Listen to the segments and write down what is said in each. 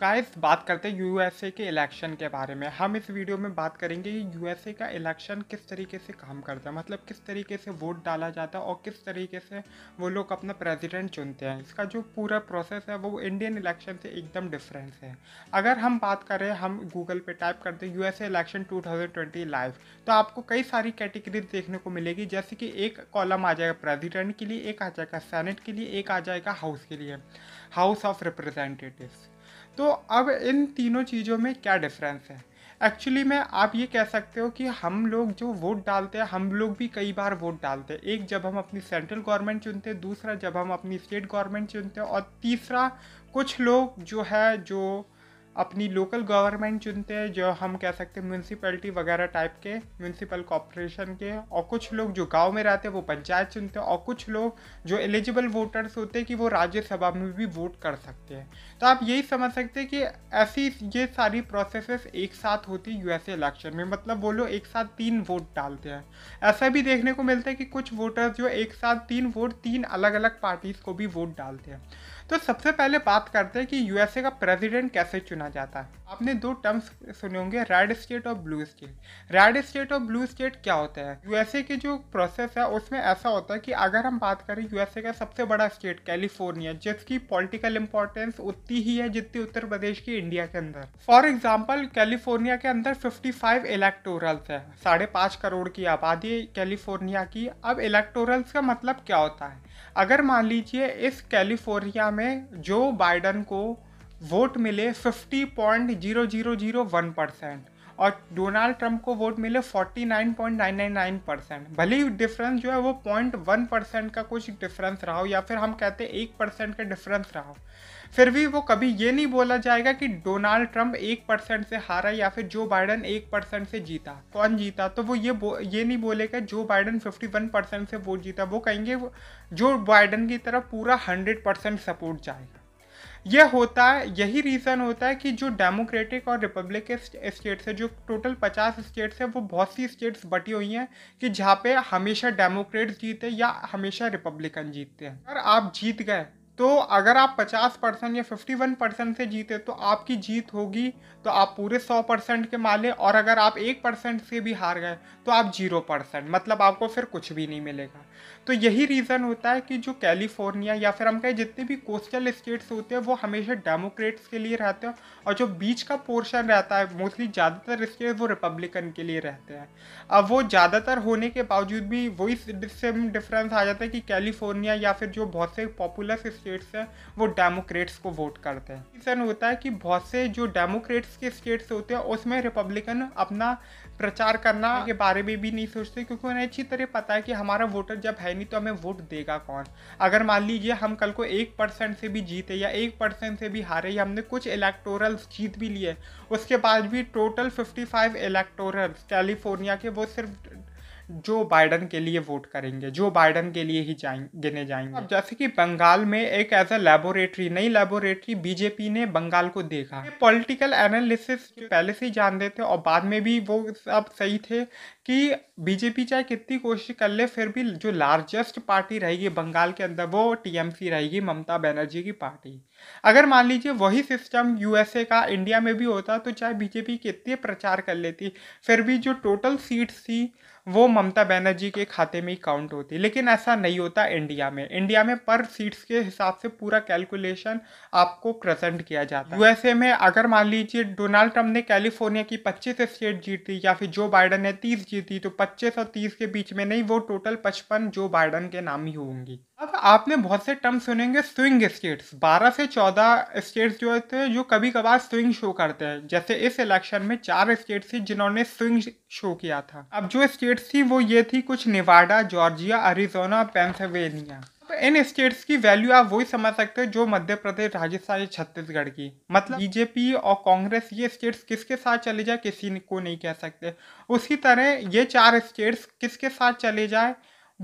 Guys बात करते हैं यूएसए के इलेक्शन के बारे में हम इस वीडियो में बात करेंगे कि यूएसए का इलेक्शन किस तरीके से काम करता है मतलब किस तरीके से वोट डाला जाता है और किस तरीके से वो लोग अपना प्रेसिडेंट चुनते हैं इसका जो पूरा प्रोसेस है वो इंडियन इलेक्शन से एकदम डिफरेंस है अगर हम बात करें हम गूगल पर टाइप करते हैं U S election two live तो आपको कई सारी कैटेगरीज देखने को मिलेगी जैसे कि एक कॉलम आ जाएगा प्रेजिडेंट के लिए एक आ जाएगा सैनेट के लिए एक आ जाएगा हाउस के लिए हाउस ऑफ रिप्रेजेंटेटिव्स तो अब इन तीनों चीज़ों में क्या डिफरेंस है एक्चुअली में आप ये कह सकते हो कि हम लोग जो वोट डालते हैं हम लोग भी कई बार वोट डालते हैं एक जब हम अपनी सेंट्रल गवर्नमेंट चुनते हैं दूसरा जब हम अपनी स्टेट गवर्नमेंट चुनते हैं और तीसरा कुछ लोग जो है जो अपनी लोकल गवर्नमेंट चुनते हैं जो हम कह सकते हैं म्यूनसिपलिटी वगैरह टाइप के म्यूनसिपल कॉरपोरेशन के और कुछ लोग जो गांव में रहते हैं वो पंचायत चुनते हैं और कुछ लोग जो एलिजिबल वोटर्स होते हैं कि वो राज्यसभा में भी वोट कर सकते हैं तो आप यही समझ सकते हैं कि ऐसी ये सारी प्रोसेस एक साथ होती है यूएसए इलेक्शन में मतलब वो लोग एक साथ तीन वोट डालते हैं ऐसा भी देखने को मिलता है कि कुछ वोटर्स जो एक साथ तीन वोट तीन अलग अलग पार्टीज़ को भी वोट डालते हैं तो सबसे पहले बात करते हैं कि यूएसए का प्रेसिडेंट कैसे चुना जाता है आपने दो टर्म्स सुने होंगे रेड स्टेट और ब्लू स्टेट रेड स्टेट और ब्लू स्टेट क्या होता है यूएसए की जो प्रोसेस है उसमें ऐसा होता है कि अगर हम बात करें यूएसए का सबसे बड़ा स्टेट कैलिफोर्निया जिसकी पॉलिटिकल इंपॉर्टेंस उतनी ही है जितनी उत्तर प्रदेश की इंडिया के अंदर फॉर एग्जाम्पल कैलिफोर्निया के अंदर फिफ्टी फाइव इलेक्टोरल्स है साढ़े पाँच करोड़ की आबादी कैलिफोर्निया की अब इलेक्टोरल्स का मतलब क्या होता है अगर मान लीजिए इस कैलिफोर्निया में जो बाइडन को वोट मिले 50.0001 परसेंट और डोनाल्ड ट्रंप को वोट मिले 49.999 परसेंट भले ही डिफरेंस जो है वो पॉइंट वन परसेंट का कुछ डिफरेंस रहा हो या फिर हम कहते हैं एक परसेंट का डिफरेंस रहा हो फिर भी वो कभी ये नहीं बोला जाएगा कि डोनाल्ड ट्रंप एक परसेंट से हारा या फिर जो बाइडन एक परसेंट से जीता कौन जीता तो वो ये बो, ये नहीं बोलेगा जो बाइडन फिफ्टी वन परसेंट से वोट जीता वो कहेंगे जो बाइडन की तरफ पूरा हंड्रेड परसेंट सपोर्ट जाएगा यह होता है यही रीज़न होता है कि जो डेमोक्रेटिक और रिपब्लिक स्टेट्स है जो टोटल पचास स्टेट्स है वो बहुत सी स्टेट्स बटी हुई हैं कि जहाँ पे हमेशा डेमोक्रेट्स जीते या हमेशा रिपब्लिकन जीतते हैं अगर आप जीत गए तो अगर आप 50 परसेंट या 51 परसेंट से जीते तो आपकी जीत होगी तो आप पूरे 100 परसेंट के माले और अगर आप एक परसेंट से भी हार गए तो आप जीरो परसेंट मतलब आपको फिर कुछ भी नहीं मिलेगा तो यही रीज़न होता है कि जो कैलिफोर्निया या फिर हम कहें जितने भी कोस्टल स्टेट्स होते हैं वो हमेशा डेमोक्रेट्स के लिए रहते हैं और जो बीच का पोर्शन रहता है मोस्टली ज़्यादातर स्टेट वो रिपब्लिकन के लिए रहते हैं अब वो ज़्यादातर होने के बावजूद भी वही सेम डिफरेंस आ जाता है कि कैलिफोर्निया या फिर जो बहुत से पॉपुलर स्टेट्स हैं वो डेमोक्रेट्स को वोट करते हैं रीज़न होता है कि बहुत से जो डेमोक्रेट्स के स्टेट्स होते हैं उसमें रिपब्लिकन अपना प्रचार करना हाँ। के बारे में भी नहीं सोचते क्योंकि उन्हें अच्छी तरह पता है कि हमारा वोटर जब है नहीं तो हमें वोट देगा कौन अगर मान लीजिए हम कल को एक परसेंट से भी जीते या एक परसेंट से भी हारे या हमने कुछ इलेक्टोरल्स जीत भी लिए उसके बाद भी total fifty five electorals California के वो सिर्फ जो बाइडन के लिए वोट करेंगे जो बाइडन के लिए ही जाएं गिने जाएंगे अब जैसे कि बंगाल में एक एज अ लेबोरेटरी नई लेबोरेटरी बीजेपी ने बंगाल को देखा पॉलिटिकल एनालिसिस पहले से ही जान देते और बाद में भी वो सब सही थे कि बीजेपी चाहे कितनी कोशिश कर ले फिर भी जो लार्जेस्ट पार्टी रहेगी बंगाल के अंदर वो टीएमसी रहेगी ममता बनर्जी की पार्टी अगर मान लीजिए वही सिस्टम यूएसए का इंडिया में भी होता तो चाहे बीजेपी कितनी प्रचार कर लेती फिर भी जो टोटल सीट्स थी वो ममता बनर्जी के खाते में ही काउंट होती लेकिन ऐसा नहीं होता इंडिया में इंडिया में पर सीट्स के हिसाब से पूरा कैलकुलेशन आपको प्रेजेंट किया जाता है यूएसए में अगर मान लीजिए डोनाल्ड ट्रंप ने कैलिफोर्निया की 25 स्टेट जीती या फिर जो बाइडन ने 30 जीती तो 25 और 30 के बीच में नहीं वो टोटल 55 जो बाइडन के नाम ही होंगी अब आपने बहुत से टर्म सुनेंगे स्विंग स्टेट्स 12 से 14 स्टेट्स जो होते हैं जो कभी कभार स्विंग शो करते हैं जैसे इस इलेक्शन में चार स्टेट्स थी जिन्होंने स्विंग शो किया था अब जो स्टेट्स थी वो ये थी कुछ निवाडा जॉर्जिया अरिजोना पेंसिल्वेनिया तो इन स्टेट्स की वैल्यू आप वही समझ सकते हो जो मध्य प्रदेश राजस्थान या छत्तीसगढ़ की मतलब बीजेपी और कांग्रेस ये स्टेट्स किसके साथ चले जाए किसी को नहीं कह सकते उसी तरह ये चार स्टेट्स किसके साथ चले जाए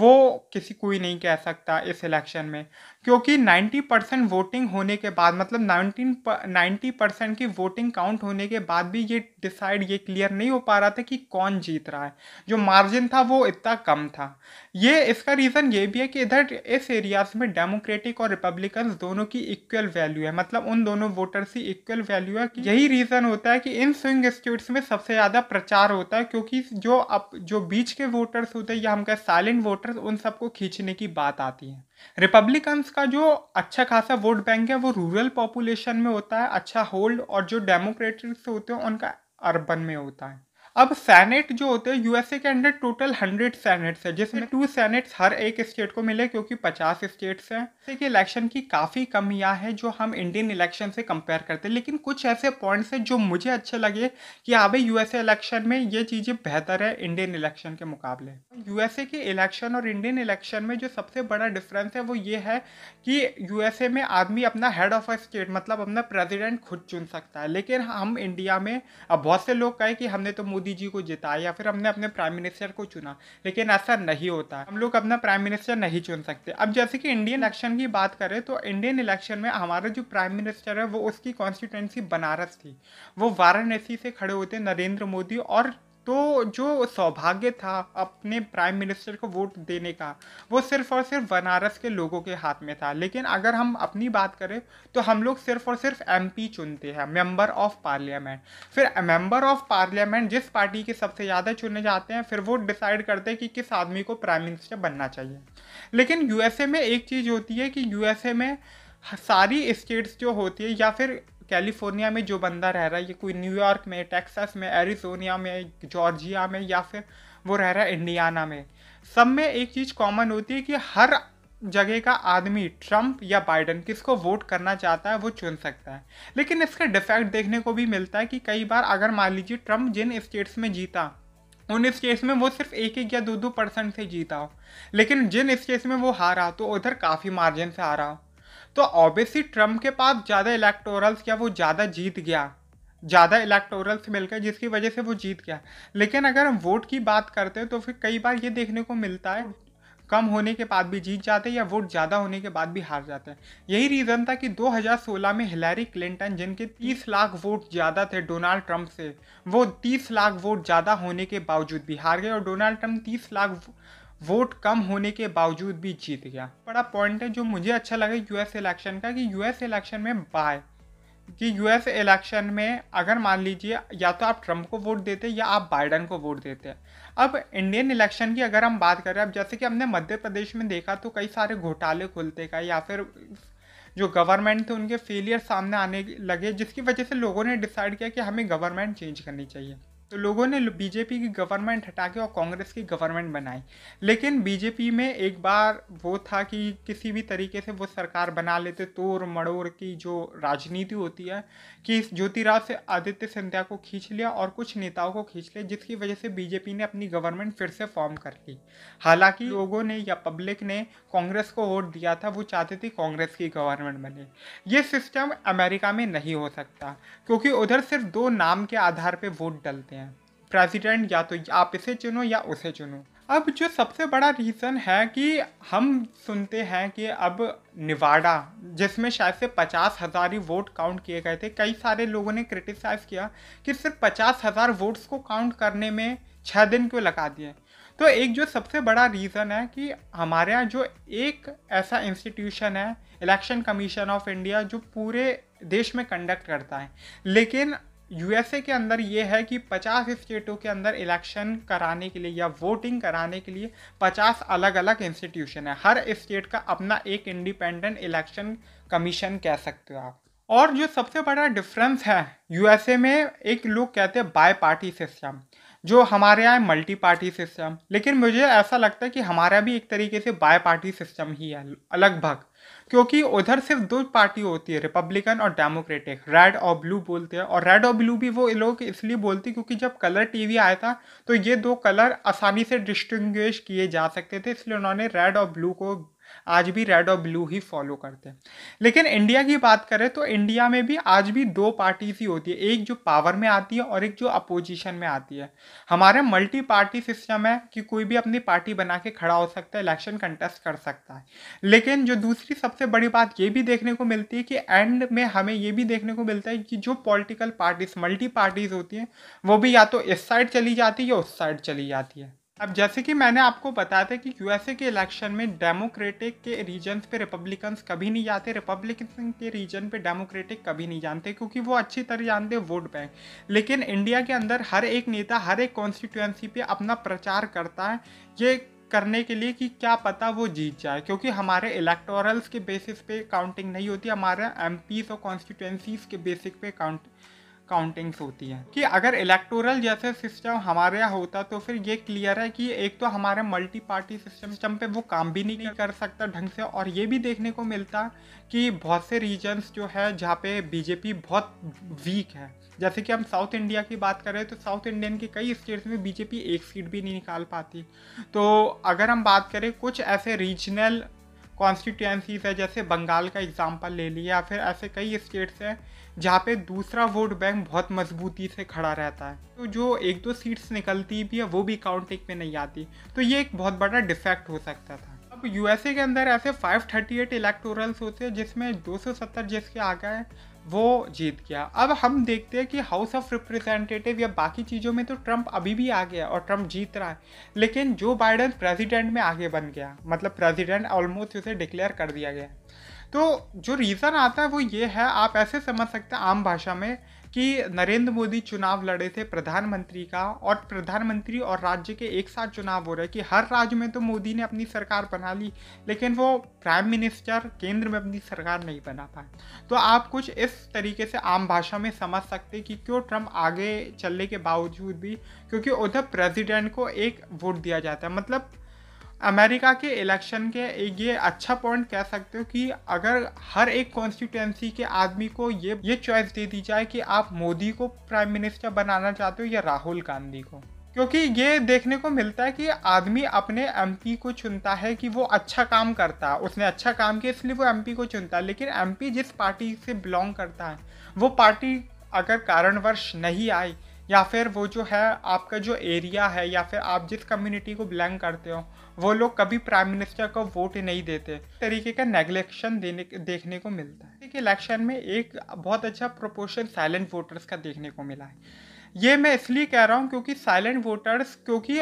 वो किसी कोई नहीं कह सकता इस इलेक्शन में क्योंकि 90 परसेंट वोटिंग होने के बाद मतलब 19 90 परसेंट की वोटिंग काउंट होने के बाद भी ये डिसाइड ये क्लियर नहीं हो पा रहा था कि कौन जीत रहा है जो मार्जिन था वो इतना कम था ये इसका रीज़न ये भी है कि इधर इस एरियाज में डेमोक्रेटिक और रिपब्लिकन दोनों की इक्वल वैल्यू है मतलब उन दोनों वोटर्स की इक्वल वैल्यू है यही रीज़न होता है कि इन स्विंग स्टेट्स में सबसे ज़्यादा प्रचार होता है क्योंकि जो अब जो बीच के वोटर्स होते हैं या हम कहें साइलेंट वोटर्स उन सबको खींचने की बात आती है रिपब्लिकन्स का जो अच्छा खासा वोट बैंक है वो रूरल पॉपुलेशन में होता है अच्छा होल्ड और जो डेमोक्रेटिक्स होते हैं उनका अर्बन में होता है अब सैनेट जो होते हैं यूएसए के अंडर टोटल हंड्रेड सैनेट्स है जिसमें टू सैनेट्स हर एक स्टेट को मिले क्योंकि पचास स्टेट्स हैं जैसे कि इलेक्शन की काफ़ी कमियां हैं जो हम इंडियन इलेक्शन से कंपेयर करते हैं लेकिन कुछ ऐसे पॉइंट्स हैं जो मुझे अच्छे लगे कि आप यूएसए इलेक्शन में ये चीज़ें बेहतर है इंडियन इलेक्शन के मुकाबले यूएसए के इलेक्शन और इंडियन इलेक्शन में जो सबसे बड़ा डिफरेंस है वो ये है कि यूएसए में आदमी अपना हेड ऑफ अ स्टेट मतलब अपना प्रेजिडेंट खुद चुन सकता है लेकिन हम इंडिया में अब बहुत से लोग कहे कि हमने तो मोदी जी को जिताया या फिर हमने अपने प्राइम मिनिस्टर को चुना लेकिन ऐसा नहीं होता हम लोग अपना प्राइम मिनिस्टर नहीं चुन सकते अब जैसे कि इंडियन इलेक्शन की बात करें तो इंडियन इलेक्शन में हमारा जो प्राइम मिनिस्टर है वो उसकी कॉन्स्टिट्यूंसी बनारस थी वो वाराणसी से खड़े होते नरेंद्र मोदी और तो जो सौभाग्य था अपने प्राइम मिनिस्टर को वोट देने का वो सिर्फ और सिर्फ बनारस के लोगों के हाथ में था लेकिन अगर हम अपनी बात करें तो हम लोग सिर्फ और सिर्फ एमपी चुनते हैं मेंबर ऑफ पार्लियामेंट फिर मेंबर ऑफ पार्लियामेंट जिस पार्टी के सबसे ज़्यादा चुने जाते हैं फिर वो डिसाइड करते हैं कि किस आदमी को प्राइम मिनिस्टर बनना चाहिए लेकिन यूएसए में एक चीज़ होती है कि यूएसए में सारी स्टेट्स जो होती है या फिर कैलिफोर्निया में जो बंदा रह रहा है ये कोई न्यूयॉर्क में टेक्सास में एरिजोनिया में जॉर्जिया में या फिर वो रह रहा है इंडियाना में सब में एक चीज़ कॉमन होती है कि हर जगह का आदमी ट्रंप या बाइडन किसको वोट करना चाहता है वो चुन सकता है लेकिन इसका डिफेक्ट देखने को भी मिलता है कि कई बार अगर मान लीजिए ट्रंप जिन स्टेट्स में जीता उन स्टेट्स में वो सिर्फ एक एक या दो दो परसेंट से जीता हो लेकिन जिन स्टेट्स में वो हारा तो उधर काफ़ी मार्जिन से हारा हो तो ऑब्वियसली ट्रम्प के पास ज़्यादा इलेक्टोरल्स या वो ज़्यादा जीत गया ज़्यादा इलेक्टोरल्स मिल गए जिसकी वजह से वो जीत गया लेकिन अगर हम वोट की बात करते हैं तो फिर कई बार ये देखने को मिलता है कम होने के बाद भी जीत जाते हैं या वोट ज़्यादा होने के बाद भी हार जाते हैं यही रीज़न था कि 2016 में हिलरी क्लिंटन जिनके 30 लाख वोट ज़्यादा थे डोनाल्ड ट्रंप से वो 30 लाख वोट ज़्यादा होने के बावजूद भी हार गए और डोनाल्ड ट्रंप 30 लाख वोट कम होने के बावजूद भी जीत गया बड़ा पॉइंट है जो मुझे अच्छा लगा यू एस इलेक्शन का कि यू एस इलेक्शन में बाय कि यू एस इलेक्शन में अगर मान लीजिए या तो आप ट्रम्प को वोट देते या आप बाइडन को वोट देते अब इंडियन इलेक्शन की अगर हम बात करें अब जैसे कि हमने मध्य प्रदेश में देखा तो कई सारे घोटाले खुलते का या फिर जो गवर्नमेंट थे उनके फेलियर सामने आने लगे जिसकी वजह से लोगों ने डिसाइड किया कि हमें गवर्नमेंट चेंज करनी चाहिए तो लोगों ने बीजेपी की गवर्नमेंट हटा के और कांग्रेस की गवर्नमेंट बनाई लेकिन बीजेपी में एक बार वो था कि किसी भी तरीके से वो सरकार बना लेते तोड़ मड़ोड़ की जो राजनीति होती है कि ज्योतिराव से आदित्य सिंधिया को खींच लिया और कुछ नेताओं को खींच लिया जिसकी वजह से बीजेपी ने अपनी गवर्नमेंट फिर से फॉर्म कर ली हालांकि लोगों ने या पब्लिक ने कांग्रेस को वोट दिया था वो चाहते थे कांग्रेस की गवर्नमेंट बने ये सिस्टम अमेरिका में नहीं हो सकता क्योंकि उधर सिर्फ दो नाम के आधार पर वोट डलते हैं प्रेसिडेंट या तो आप इसे चुनो या उसे चुनो अब जो सबसे बड़ा रीज़न है कि हम सुनते हैं कि अब निवाडा जिसमें शायद से पचास हज़ार ही वोट काउंट किए गए थे कई सारे लोगों ने क्रिटिसाइज़ किया कि सिर्फ पचास हज़ार वोट्स को काउंट करने में छः दिन क्यों लगा दिए तो एक जो सबसे बड़ा रीज़न है कि हमारे यहाँ जो एक ऐसा इंस्टीट्यूशन है इलेक्शन कमीशन ऑफ इंडिया जो पूरे देश में कंडक्ट करता है लेकिन यूएसए के अंदर ये है कि 50 स्टेटों के अंदर इलेक्शन कराने के लिए या वोटिंग कराने के लिए 50 अलग अलग इंस्टीट्यूशन है हर स्टेट का अपना एक इंडिपेंडेंट इलेक्शन कमीशन कह सकते हो आप और जो सबसे बड़ा डिफरेंस है यूएसए में एक लोग कहते हैं बाय पार्टी सिस्टम जो हमारे यहाँ मल्टी पार्टी सिस्टम लेकिन मुझे ऐसा लगता है कि हमारा भी एक तरीके से बाय पार्टी सिस्टम ही है लगभग क्योंकि उधर सिर्फ दो पार्टी होती है रिपब्लिकन और डेमोक्रेटिक रेड और ब्लू बोलते हैं और रेड और ब्लू भी वो लोग इसलिए बोलते क्योंकि जब कलर टीवी आया था तो ये दो कलर आसानी से डिस्टिंग्विश किए जा सकते थे इसलिए उन्होंने रेड और ब्लू को आज भी रेड और ब्लू ही फॉलो करते हैं लेकिन इंडिया की बात करें तो इंडिया में भी आज भी दो पार्टीज ही होती है एक जो पावर में आती है और एक जो अपोजिशन में आती है हमारे मल्टी पार्टी सिस्टम है कि कोई भी अपनी पार्टी बना के खड़ा हो सकता है इलेक्शन कंटेस्ट कर सकता है लेकिन जो दूसरी सबसे बड़ी बात ये भी देखने को मिलती है कि एंड में हमें ये भी देखने को मिलता है कि जो पॉलिटिकल पार्टीज मल्टी पार्टीज होती हैं वो भी या तो इस साइड चली जाती है या उस साइड चली जाती है अब जैसे कि मैंने आपको बताया था कि यूएसए के इलेक्शन में डेमोक्रेटिक के रीजन्स पे रिपब्लिकन्स कभी नहीं जाते रिपब्लिकन के रीजन पे डेमोक्रेटिक कभी नहीं जानते क्योंकि वो अच्छी तरह जानते वोट बैंक लेकिन इंडिया के अंदर हर एक नेता हर एक कॉन्स्टिट्यूएंसी पे अपना प्रचार करता है ये करने के लिए कि क्या पता वो जीत जाए क्योंकि हमारे इलेक्टोरल्स के बेसिस पे काउंटिंग नहीं होती हमारे एम और कॉन्स्टिट्यूंसीज के बेसिस पे काउंट काउंटिंग्स होती है कि अगर इलेक्टोरल जैसे सिस्टम हमारे यहाँ होता तो फिर ये क्लियर है कि एक तो हमारे मल्टी पार्टी सिस्टम पे वो काम भी नहीं कर सकता ढंग से और ये भी देखने को मिलता कि बहुत से रीजन्स जो है जहाँ पे बीजेपी बहुत वीक है जैसे कि हम साउथ इंडिया की बात करें तो साउथ इंडियन के कई स्टेट्स में बीजेपी एक सीट भी नहीं निकाल पाती तो अगर हम बात करें कुछ ऐसे रीजनल कॉन्स्टिट्यूंसीज है जैसे बंगाल का एग्जाम्पल ले लिया फिर ऐसे कई स्टेट्स हैं जहाँ पे दूसरा वोट बैंक बहुत मजबूती से खड़ा रहता है तो जो एक दो सीट्स निकलती भी है वो भी काउंटिंग में नहीं आती तो ये एक बहुत बड़ा डिफेक्ट हो सकता था अब यूएसए के अंदर ऐसे 538 इलेक्टोरल्स होते हैं जिसमें 270 जिसके आ गए वो जीत गया अब हम देखते हैं कि हाउस ऑफ रिप्रेजेंटेटिव या बाकी चीज़ों में तो ट्रंप अभी भी आ गया और ट्रंप जीत रहा है लेकिन जो बाइडन प्रेसिडेंट में आगे बन गया मतलब प्रेसिडेंट ऑलमोस्ट उसे डिक्लेयर कर दिया गया तो जो रीज़न आता है वो ये है आप ऐसे समझ सकते हैं आम भाषा में कि नरेंद्र मोदी चुनाव लड़े थे प्रधानमंत्री का और प्रधानमंत्री और राज्य के एक साथ चुनाव हो रहे हैं कि हर राज्य में तो मोदी ने अपनी सरकार बना ली लेकिन वो प्राइम मिनिस्टर केंद्र में अपनी सरकार नहीं बना पाए तो आप कुछ इस तरीके से आम भाषा में समझ सकते कि क्यों ट्रम्प आगे चलने के बावजूद भी क्योंकि उधर प्रेसिडेंट को एक वोट दिया जाता है मतलब अमेरिका के इलेक्शन के एक ये अच्छा पॉइंट कह सकते हो कि अगर हर एक कॉन्स्टिट्यूएंसी के आदमी को ये ये चॉइस दे दी जाए कि आप मोदी को प्राइम मिनिस्टर बनाना चाहते हो या राहुल गांधी को क्योंकि ये देखने को मिलता है कि आदमी अपने एमपी को चुनता है कि वो अच्छा काम करता है उसने अच्छा काम किया इसलिए वो एमपी को चुनता है लेकिन एमपी जिस पार्टी से बिलोंग करता है वो पार्टी अगर कारणवश नहीं आई या फिर वो जो है आपका जो एरिया है या फिर आप जिस कम्युनिटी को बिलोंग करते हो वो लोग कभी प्राइम मिनिस्टर को वोट नहीं देते तरीके का नेग्लेक्शन देने देखने को मिलता है इलेक्शन में एक बहुत अच्छा प्रोपोर्शन साइलेंट वोटर्स का देखने को मिला है ये मैं इसलिए कह रहा हूँ क्योंकि साइलेंट वोटर्स क्योंकि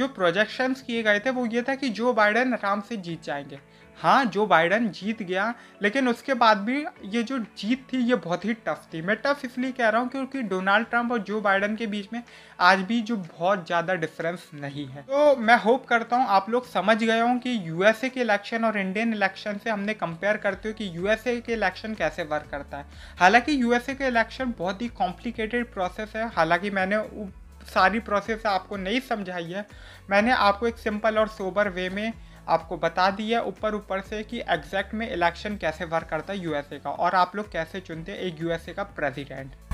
जो प्रोजेक्शंस किए गए थे वो ये था कि जो बाइडन आराम से जीत जाएंगे हाँ जो बाइडन जीत गया लेकिन उसके बाद भी ये जो जीत थी ये बहुत ही टफ थी मैं टफ इसलिए कह रहा हूँ क्योंकि डोनाल्ड ट्रंप और जो बाइडन के बीच में आज भी जो बहुत ज़्यादा डिफरेंस नहीं है तो मैं होप करता हूँ आप लोग समझ गए हों कि यूएसए के इलेक्शन और इंडियन इलेक्शन से हमने कंपेयर करते हो कि यूएसए के इलेक्शन कैसे वर्क करता है हालांकि यूएसए के इलेक्शन बहुत ही कॉम्प्लिकेटेड प्रोसेस है हालांकि मैंने सारी प्रोसेस आपको नहीं समझाई है मैंने आपको एक सिंपल और सोबर वे में आपको बता दिया ऊपर ऊपर से कि एग्जैक्ट में इलेक्शन कैसे वर्क करता है यूएसए का और आप लोग कैसे चुनते हैं एक यूएसए का प्रेसिडेंट